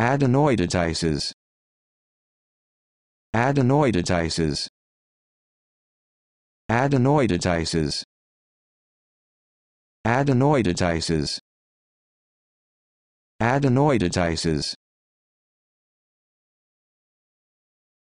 Adenoidotices. Adenoidotices. Adenoidotices. Adenoidotices. Adenoidotices.